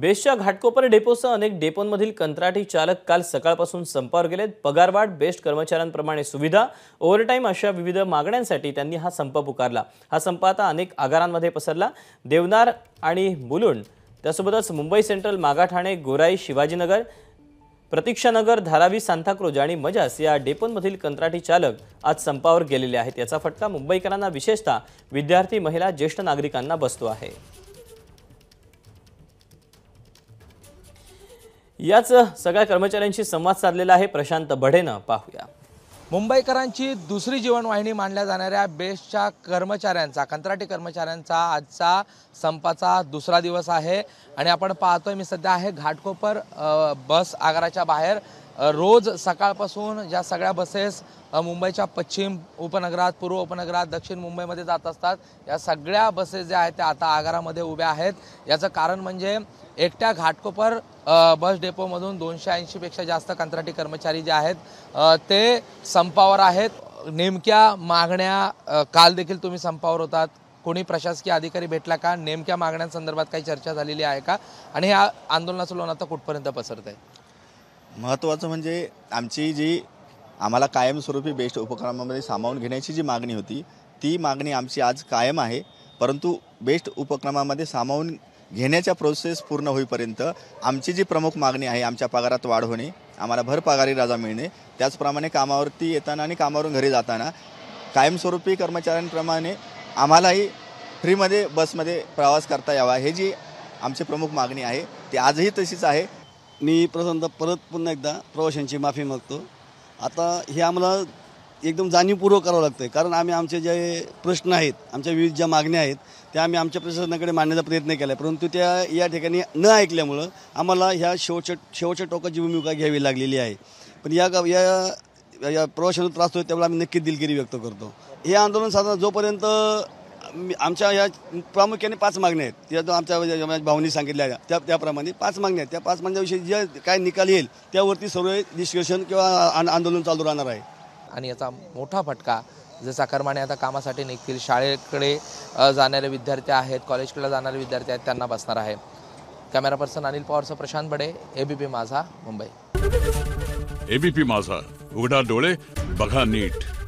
बेस्टच्या घाटकोपर डेपोसह अनेक डेपोंमधील कंत्राटी चालक काल सकाळपासून संपावर गेलेत पगारवाढ बेस्ट कर्मचाऱ्यांप्रमाणे सुविधा ओव्हरटाईम अशा विविध मागण्यांसाठी त्यांनी हा संप पुकारला हा संप आता अनेक आगारांमध्ये पसरला देवनार आणि मुलुंड त्यासोबतच मुंबई सेंट्रल मागाठाणे गोराई शिवाजीनगर प्रतीक्षानगर धारावी सांताक्रोज आणि मजास या डेपोंमधील कंत्राटी चालक आज संपावर गेलेले आहेत याचा फटका मुंबईकरांना विशेषतः विद्यार्थी महिला ज्येष्ठ नागरिकांना बसतो आहे याच सगळ्या कर्मचाऱ्यांशी संवाद साधलेला आहे प्रशांत बढेनं पाहूया मुंबईकरांची दुसरी जीवनवाहिनी मानल्या जाणाऱ्या बेस्टच्या कर्मचाऱ्यांचा कंत्राटी कर्मचाऱ्यांचा आजचा संपाचा दुसरा दिवस आहे आणि आपण पाहतोय मी सध्या आहे घाटकोपर बस आगाराच्या बाहेर रोज सकाळपासून ज्या सगळ्या बसेस मुंबईच्या पश्चिम उपनगरात पूर्व उपनगरात दक्षिण मुंबईमध्ये जात असतात या सगळ्या बसेस ज्या आहेत त्या आता आगारामध्ये उभ्या आहेत याचं कारण म्हणजे एकट्या घाटकोपर बस डेपोमधून दोनशे ऐंशीपेक्षा जास्त कंत्राटी कर्मचारी जे आहेत ते संपावर आहेत नेमक्या मागण्या काल देखील तुम्ही संपावर होतात कोणी प्रशासकीय अधिकारी भेटला का नेमक्या मागण्यांसंदर्भात काही चर्चा झालेली आहे का आणि ह्या आंदोलनाचं लोन आता कुठपर्यंत पसरत आहे महत्त्वाचं म्हणजे आमची जी आम्हाला कायमस्वरूपी बेस्ट उपक्रमामध्ये सामावून घेण्याची जी मागणी होती ती मागणी आमची आज कायम आहे परंतु बेस्ट उपक्रमामध्ये सामावून घेण्याच्या प्रोसेस पूर्ण होईपर्यंत आमची जी प्रमुख मागणी आहे आमच्या पगारात वाढ होणे आम्हाला भर पगारी राजा मिळणे त्याचप्रमाणे कामावरती येताना आणि कामावरून घरी जाताना कायमस्वरूपी कर्मचाऱ्यांप्रमाणे आम्हालाही फ्रीमध्ये बसमध्ये प्रवास करता यावा हे जी आमची प्रमुख मागणी आहे ती आजही तशीच आहे मी प्रथमतः परत पुन्हा एकदा प्रवाशांची माफी मागतो आता हे आम्हाला एकदम जाणीवपूर्वक करावं लागतं आहे कारण आम्ही आमचे जे प्रश्न आहेत आमच्या विविध ज्या मागण्या आहेत त्या आम्ही आमच्या प्रशासनाकडे मांडण्याचा प्रयत्न केला आहे परंतु त्या या ठिकाणी न ऐकल्यामुळं आम्हाला ह्या शेवटच्या शेवटच्या टोकाची भूमिका घ्यावी लागलेली आहे पण या या या प्रवाशांना त्रास होतो त्यामुळे आम्ही नक्कीच दिलगिरी व्यक्त करतो हे आंदोलन साधारण जोपर्यंत आमच्या या प्रामुख्याने पाच मागण्या आहेत त्या आमच्या भाऊनी सांगितल्या त्या त्याप्रमाणे पाच मागण्या आहेत त्या पाच मागण्याविषयी जे काय निकाल येईल त्यावरती सर्व डिस्कशन किंवा आंदोलन चालू राहणार आहे आणि याचा मोठा फटका जे चाकरमाने आता कामासाठी निघतील शाळेकडे जाणारे विद्यार्थी आहेत कॉलेजकडे जाणारे विद्यार्थी आहेत त्यांना बसणार आहे कॅमेरा पर्सन अनिल पवारचं प्रशांत बडे एबीपी माझा मुंबई एबीपी माझा उघडा डोळे बघा नीट